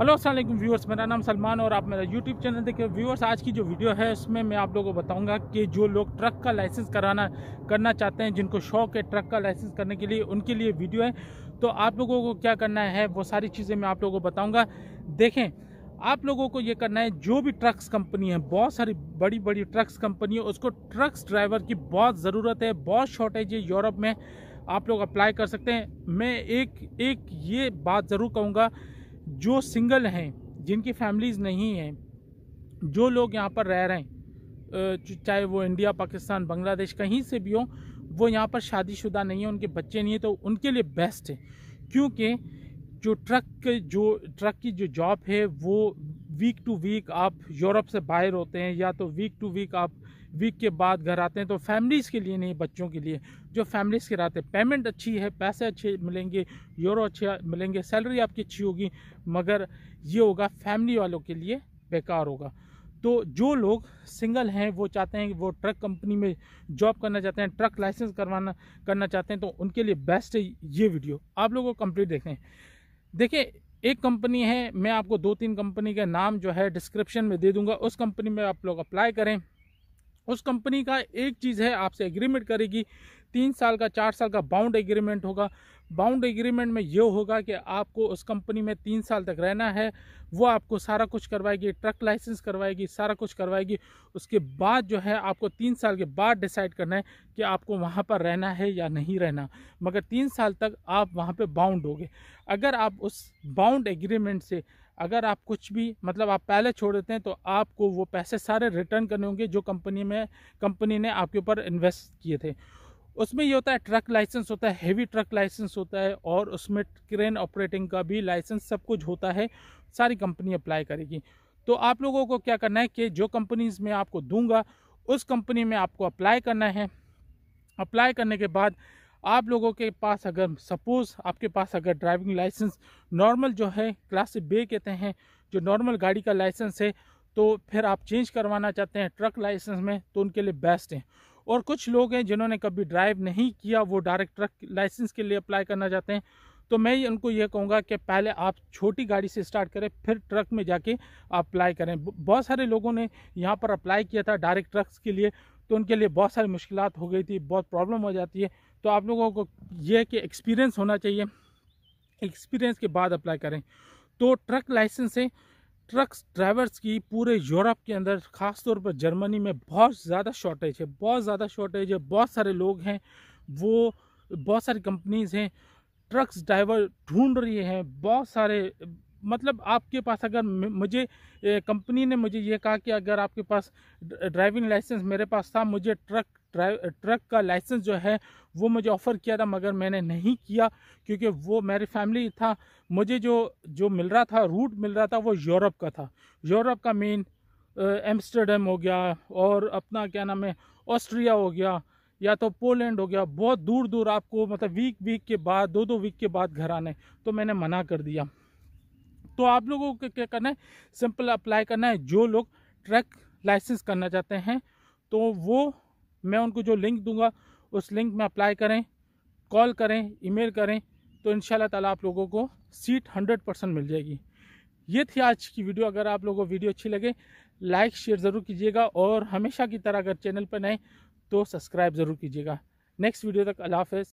hello Aslam viewers मेरा नाम सलमान और आप मेरा यूट्यूब चैनल देखिए व्यूअर्स आज की जो वीडियो है उसमें मैं आप लोगों को बताऊंगा कि जो लोग ट्रक का लाइसेंस कराना करना चाहते हैं जिनको शौक है ट्रक का लाइसेंस करने के लिए उनके लिए वीडियो है तो आप लोगों को क्या करना है वो सारी चीज़ें मैं आप लोगों को बताऊँगा देखें आप लोगों को ये करना है जो भी ट्रक्स कंपनी है बहुत सारी बड़ी बड़ी ट्रक्स कंपनी है उसको ट्रक्स ड्राइवर की बहुत ज़रूरत है बहुत शॉर्टेज है यूरोप में आप लोग अप्लाई कर सकते हैं मैं एक एक ये बात ज़रूर कहूँगा जो सिंगल हैं जिनकी फैमिलीज़ नहीं हैं जो लोग यहाँ पर रह रहे हैं चाहे वो इंडिया पाकिस्तान बांग्लादेश कहीं से भी हो वो यहाँ पर शादीशुदा नहीं है उनके बच्चे नहीं हैं तो उनके लिए बेस्ट है क्योंकि जो ट्रक जो ट्रक की जो जॉब है वो वीक टू वीक आप यूरोप से बाहर होते हैं या तो वीक टू वीक आप वीक के बाद घर आते हैं तो फैमिलीज़ के लिए नहीं बच्चों के लिए जो फैमिलीज़ के रहते हैं पेमेंट अच्छी है पैसे अच्छे मिलेंगे यूरो अच्छे मिलेंगे सैलरी आपकी अच्छी होगी मगर ये होगा फैमिली वालों के लिए बेकार होगा तो जो लोग सिंगल हैं वो चाहते हैं कि वो ट्रक कंपनी में जॉब करना चाहते हैं ट्रक लाइसेंस करवाना करना चाहते हैं तो उनके लिए बेस्ट है ये वीडियो आप लोगों को कम्प्लीट देखें देखिए एक कंपनी है मैं आपको दो तीन कंपनी का नाम जो है डिस्क्रिप्शन में दे दूंगा उस कंपनी में आप लोग अप्लाई करें उस कंपनी का एक चीज़ है आपसे एग्रीमेंट करेगी तीन साल का चार साल का बाउंड एग्रीमेंट होगा बाउंड एग्रीमेंट में ये होगा कि आपको उस कंपनी में तीन साल तक रहना है वो आपको सारा कुछ करवाएगी ट्रक लाइसेंस करवाएगी सारा कुछ करवाएगी उसके बाद जो है आपको तीन साल के बाद डिसाइड करना है कि आपको वहाँ पर रहना है या नहीं रहना मगर तीन साल तक आप वहाँ पर बाउंड होगे अगर आप उस बाउंड एग्रीमेंट से अगर आप कुछ भी मतलब आप पहले छोड़ देते हैं तो आपको वो पैसे सारे रिटर्न करने होंगे जो कंपनी में कंपनी ने आपके ऊपर इन्वेस्ट किए थे उसमें ये होता है ट्रक लाइसेंस होता है हेवी ट्रक लाइसेंस होता है और उसमें क्रेन ऑपरेटिंग का भी लाइसेंस सब कुछ होता है सारी कंपनी अप्लाई करेगी तो आप लोगों को क्या करना है कि जो कंपनीज में आपको दूंगा उस कंपनी में आपको अप्लाई करना है अप्लाई करने के बाद आप लोगों के पास अगर सपोज़ आपके पास अगर ड्राइविंग लाइसेंस नॉर्मल जो है क्लास बे कहते हैं जो नॉर्मल गाड़ी का लाइसेंस है तो फिर आप चेंज करवाना चाहते हैं ट्रक लाइसेंस में तो उनके लिए बेस्ट है और कुछ लोग हैं जिन्होंने कभी ड्राइव नहीं किया वो डायरेक्ट ट्रक लाइसेंस के लिए अप्लाई करना चाहते हैं तो मैं उनको ये कहूँगा कि पहले आप छोटी गाड़ी से स्टार्ट करें फिर ट्रक में जाके अप्लाई करें बहुत सारे लोगों ने यहाँ पर अप्लाई किया था डायरेक्ट ट्रक्स के लिए तो उनके लिए बहुत सारी मुश्किल हो गई थी बहुत प्रॉब्लम हो जाती है तो आप लोगों को यह कि एक्सपीरियंस होना चाहिए एक्सपीरियंस के बाद अप्लाई करें तो ट्रक लाइसेंस से ट्रक्स ड्राइवर्स की पूरे यूरोप के अंदर ख़ास तौर पर जर्मनी में बहुत ज़्यादा शॉर्टेज है बहुत ज़्यादा शॉर्टेज है बहुत सारे लोग हैं वो बहुत सारी कंपनीज़ हैं ट्रक्स ड्राइवर ढूंढ रही हैं बहुत सारे मतलब आपके पास अगर मुझे कंपनी ने मुझे ये कहा कि अगर आपके पास ड्राइविंग लाइसेंस मेरे पास था मुझे ट्रक ड्राइव ट्रक का लाइसेंस जो है वो मुझे ऑफ़र किया था मगर मैंने नहीं किया क्योंकि वो मेरी फैमिली था मुझे जो जो मिल रहा था रूट मिल रहा था वो यूरोप का था यूरोप का मेन एम्स्टर्डम हो गया और अपना क्या नाम है ऑस्ट्रिया हो गया या तो पोलैंड हो गया बहुत दूर दूर आपको मतलब वीक वीक के बाद दो दो वीक के बाद घर आने तो मैंने मना कर दिया तो आप लोगों को क्या करना है सिंपल अप्लाई करना है जो लोग ट्रक लाइसेंस करना चाहते हैं तो वो मैं उनको जो लिंक दूंगा उस लिंक में अप्लाई करें कॉल करें ईमेल करें तो इन ताला आप लोगों को सीट हंड्रेड परसेंट मिल जाएगी ये थी आज की वीडियो अगर आप लोगों को वीडियो अच्छी लगे लाइक शेयर ज़रूर कीजिएगा और हमेशा की तरह अगर चैनल पर नए तो सब्सक्राइब ज़रूर कीजिएगा नेक्स्ट वीडियो तक अला हाफ़